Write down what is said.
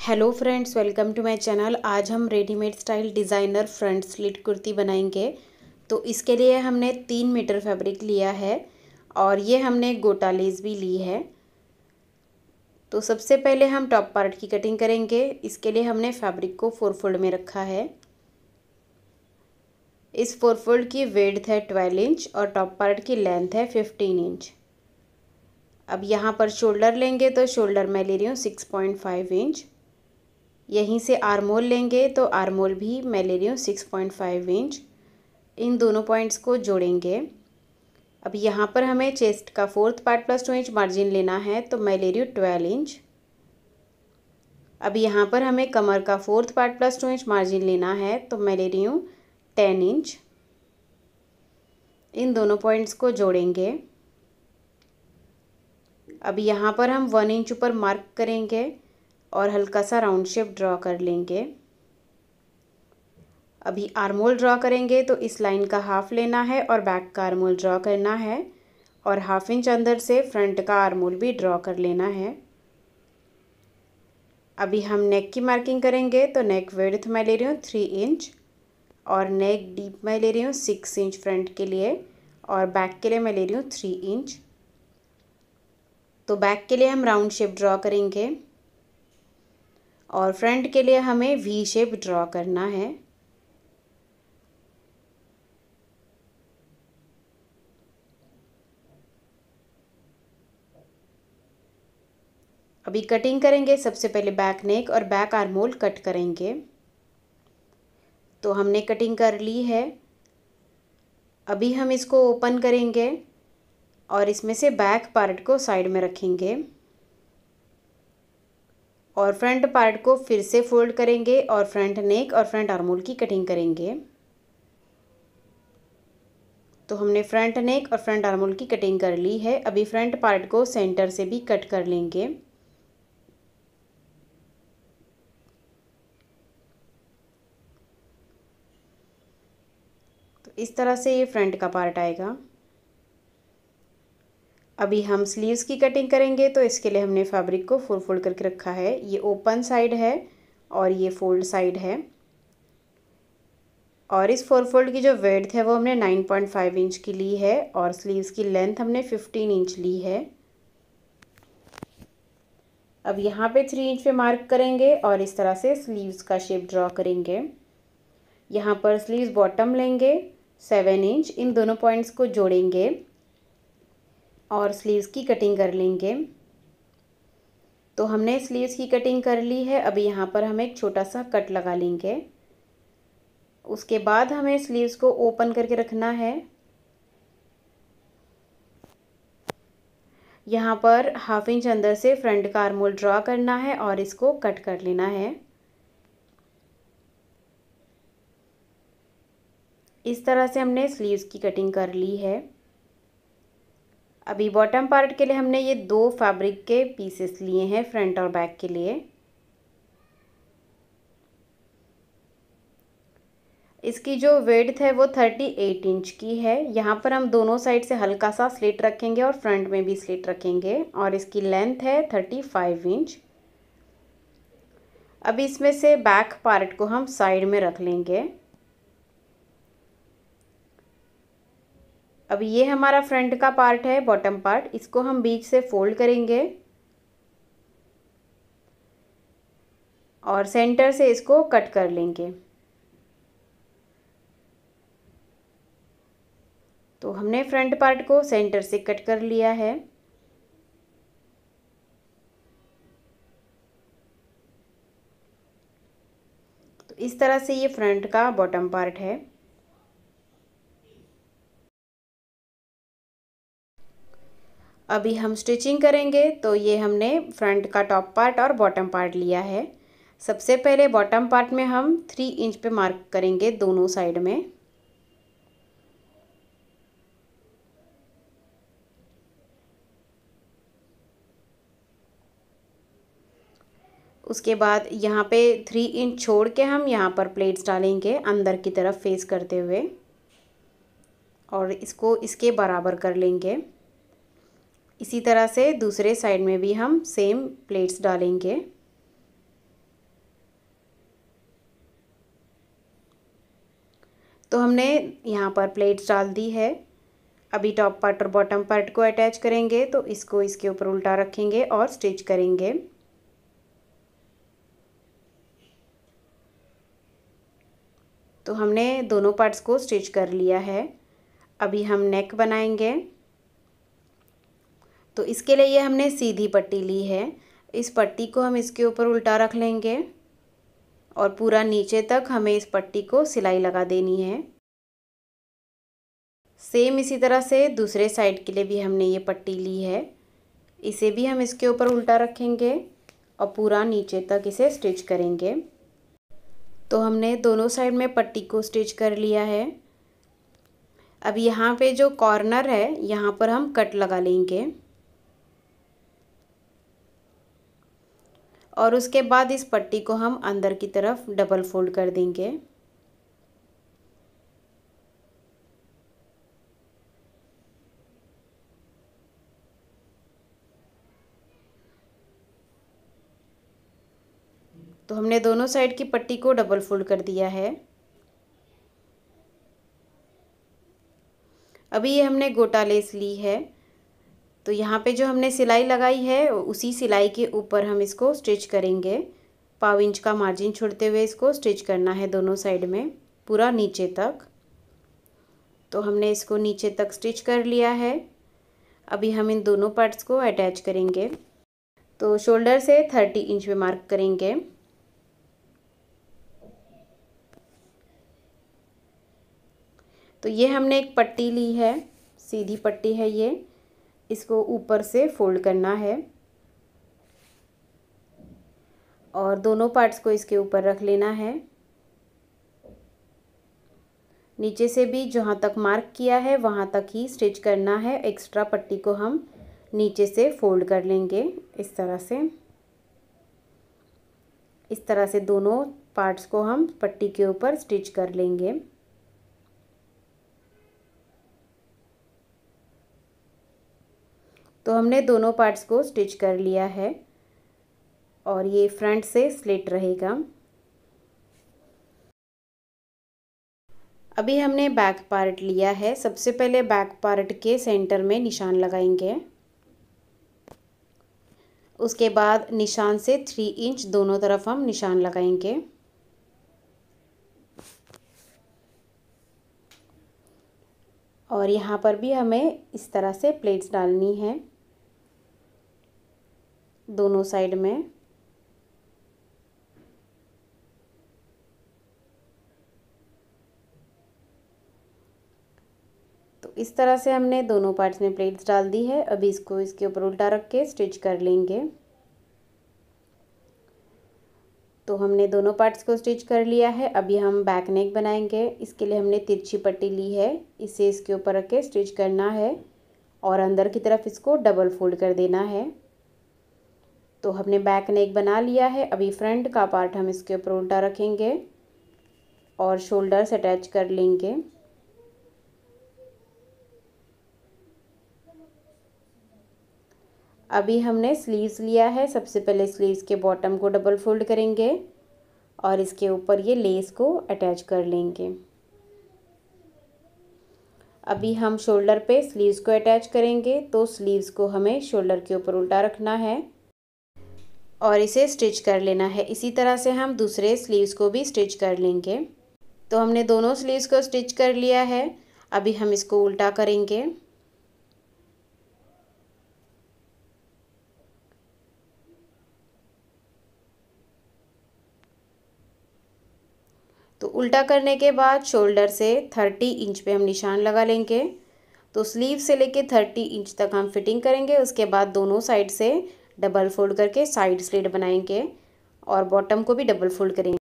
hello friends welcome to my channel आज हम readymade style designer front slit kurti बनाएंगे तो इसके लिए हमने तीन मीटर फैब्रिक लिया है और ये हमने गोटा लेस भी ली है तो सबसे पहले हम टॉप पार्ट की कटिंग करेंगे इसके लिए हमने फैब्रिक को फोर फोल्ड में रखा है इस फोर फोल्ड की वेड है ट्वेल्व इंच और टॉप पार्ट की लेंथ है फिफ्टीन इंच अब यहाँ पर शोल्डर लेंगे तो शोल्डर मैं ले रही हूँ सिक्स पॉइंट फाइव इंच यहीं से आरमोल लेंगे तो आरमोल भी मैं ले रही हूँ सिक्स पॉइंट फाइव इंच इन दोनों पॉइंट्स को जोड़ेंगे अब यहाँ पर हमें चेस्ट का fourth part plus two inch margin लेना है तो मैं ले रही हूँ ट्वेल्व इंच अब यहाँ पर हमें कमर का fourth part plus two inch margin लेना है तो मैं ले रही हूँ टेन इंच इन दोनों पॉइंट्स को जोड़ेंगे अब यहाँ पर हम वन इंच ऊपर मार्क करेंगे और हल्का सा राउंड शेप ड्रॉ कर लेंगे अभी आर्मोल ड्रॉ करेंगे तो इस लाइन का हाफ लेना है और बैक का आर्मोल ड्रॉ करना है और हाफ इंच अंदर से फ्रंट का आर्मोल भी ड्रॉ कर लेना है अभी हम नेक की मार्किंग करेंगे तो नेक वेड़थ मैं ले रही हूँ थ्री इंच और नेक डीप मैं ले रही हूँ सिक्स इंच फ्रंट के लिए और बैक के लिए मैं ले रही हूँ थ्री इंच तो बैक के लिए हम राउंड शेप ड्रॉ करेंगे और फ्रंट के लिए हमें वी शेप ड्रॉ करना है अभी कटिंग करेंगे सबसे पहले बैक नेक और बैक आरमोल कट करेंगे तो हमने कटिंग कर ली है अभी हम इसको ओपन करेंगे और इसमें से बैक पार्ट को साइड में रखेंगे और फ्रंट पार्ट को फिर से फोल्ड करेंगे और फ्रंट नेक और फ्रंट आर्मोल की कटिंग करेंगे तो हमने फ्रंट नेक और फ्रंट आर्मोल की कटिंग कर ली है अभी फ्रंट पार्ट को सेंटर से भी कट कर लेंगे तो इस तरह से ये फ्रंट का पार्ट आएगा अभी हम स्लीव्स की कटिंग करेंगे तो इसके लिए हमने फैब्रिक को फोल्ड फोल्ड करके रखा है ये ओपन साइड है और ये फोल्ड साइड है और इस फोर फोल्ड की जो वेड्थ है वो हमने नाइन पॉइंट फाइव इंच की ली है और स्लीव्स की लेंथ हमने फिफ्टीन इंच ली है अब यहाँ पे थ्री इंच पे मार्क करेंगे और इस तरह से स्लीव्स का शेप ड्रॉ करेंगे यहाँ पर स्लीव्स बॉटम लेंगे सेवन इंच इन दोनों पॉइंट्स को जोड़ेंगे और स्लीव्स की कटिंग कर लेंगे तो हमने स्लीव्स की कटिंग कर ली है अभी यहाँ पर हम एक छोटा सा कट लगा लेंगे उसके बाद हमें स्लीव्स को ओपन करके रखना है यहाँ पर हाफ इंच अंदर से फ्रंट का आर्मोल ड्रॉ करना है और इसको कट कर लेना है इस तरह से हमने स्लीव्स की कटिंग कर ली है अभी बॉटम पार्ट के लिए हमने ये दो फैब्रिक के पीसेस लिए हैं फ्रंट और बैक के लिए इसकी जो वेड्थ है वो थर्टी एट इंच की है यहाँ पर हम दोनों साइड से हल्का सा स्लिट रखेंगे और फ्रंट में भी स्लिट रखेंगे और इसकी लेंथ है थर्टी फाइव इंच अब इसमें से बैक पार्ट को हम साइड में रख लेंगे अब ये हमारा फ्रंट का पार्ट है बॉटम पार्ट इसको हम बीच से फोल्ड करेंगे और सेंटर से इसको कट कर लेंगे तो हमने फ्रंट पार्ट को सेंटर से कट कर लिया है तो इस तरह से ये फ्रंट का बॉटम पार्ट है अभी हम स्टिचिंग करेंगे तो ये हमने फ्रंट का टॉप पार्ट और बॉटम पार्ट लिया है सबसे पहले बॉटम पार्ट में हम थ्री इंच पे मार्क करेंगे दोनों साइड में उसके बाद यहाँ पे थ्री इंच छोड़ के हम यहाँ पर प्लेट्स डालेंगे अंदर की तरफ फेस करते हुए और इसको इसके बराबर कर लेंगे इसी तरह से दूसरे साइड में भी हम सेम प्लेट्स डालेंगे तो हमने यहाँ पर प्लेट्स डाल दी है अभी टॉप पार्ट और बॉटम पार्ट को अटैच करेंगे तो इसको इसके ऊपर उल्टा रखेंगे और स्टिच करेंगे तो हमने दोनों पार्ट्स को स्टिच कर लिया है अभी हम नेक बनाएंगे तो इसके लिए ये हमने सीधी पट्टी ली है इस पट्टी को हम इसके ऊपर उल्टा रख लेंगे और पूरा नीचे तक हमें इस पट्टी को सिलाई लगा देनी है सेम इसी तरह से दूसरे साइड के लिए भी हमने ये पट्टी ली है इसे भी हम इसके ऊपर उल्टा रखेंगे और पूरा नीचे तक इसे स्टिच करेंगे तो हमने दोनों साइड में पट्टी को स्टिच कर लिया है अब यहाँ पे जो कॉर्नर है यहाँ पर हम कट लगा लेंगे और उसके बाद इस पट्टी को हम अंदर की तरफ डबल फोल्ड कर देंगे तो हमने दोनों साइड की पट्टी को डबल फोल्ड कर दिया है अभी ये हमने गोटा लेस ली है तो यहाँ पे जो हमने सिलाई लगाई है उसी सिलाई के ऊपर हम इसको स्टिच करेंगे पाव इंच का मार्जिन छोड़ते हुए इसको स्टिच करना है दोनों साइड में पूरा नीचे तक तो हमने इसको नीचे तक स्टिच कर लिया है अभी हम इन दोनों पार्ट्स को अटैच करेंगे तो शोल्डर से थर्टी इंच पे मार्क करेंगे तो ये हमने एक पट्टी ली है सीधी पट्टी है ये इसको ऊपर से फोल्ड करना है और दोनों पार्ट्स को इसके ऊपर रख लेना है नीचे से भी जहाँ तक मार्क किया है वहाँ तक ही स्टिच करना है एक्स्ट्रा पट्टी को हम नीचे से फोल्ड कर लेंगे इस तरह से इस तरह से दोनों पार्ट्स को हम पट्टी के ऊपर स्टिच कर लेंगे तो हमने दोनों पार्ट्स को स्टिच कर लिया है और ये फ्रंट से स्लिट रहेगा अभी हमने बैक पार्ट लिया है सबसे पहले बैक पार्ट के सेंटर में निशान लगाएंगे उसके बाद निशान से थ्री इंच दोनों तरफ हम निशान लगाएंगे और यहाँ पर भी हमें इस तरह से प्लेट्स डालनी है दोनों साइड में तो इस तरह से हमने दोनों पार्ट्स में प्लेट्स डाल दी है अभी इसको इसके ऊपर उल्टा रख के स्टिच कर लेंगे तो हमने दोनों पार्ट्स को स्टिच कर लिया है अभी हम बैक नेक बनाएंगे इसके लिए हमने तिरछी पट्टी ली है इसे इसके ऊपर रख के स्टिच करना है और अंदर की तरफ इसको डबल फोल्ड कर देना है तो हमने बैक नेक बना लिया है अभी फ्रंट का पार्ट हम इसके ऊपर उल्टा रखेंगे और शोल्डर्स अटैच कर लेंगे अभी हमने स्लीव्स लिया है सबसे पहले स्लीव्स के बॉटम को डबल फोल्ड करेंगे और इसके ऊपर ये लेस को अटैच कर लेंगे अभी हम शोल्डर पे स्लीव्स को अटैच करेंगे तो स्लीव्स को हमें शोल्डर के ऊपर उल्टा रखना है और इसे स्टिच कर लेना है इसी तरह से हम दूसरे स्लीव्स को भी स्टिच कर लेंगे तो हमने दोनों स्लीव्स को स्टिच कर लिया है अभी हम इसको उल्टा करेंगे तो उल्टा करने के बाद शोल्डर से थर्टी इंच पे हम निशान लगा लेंगे तो स्लीव से लेके थर्टी इंच तक हम फिटिंग करेंगे उसके बाद दोनों साइड से डबल फोल्ड करके साइड स्लेट बनाएंगे और बॉटम को भी डबल फोल्ड करेंगे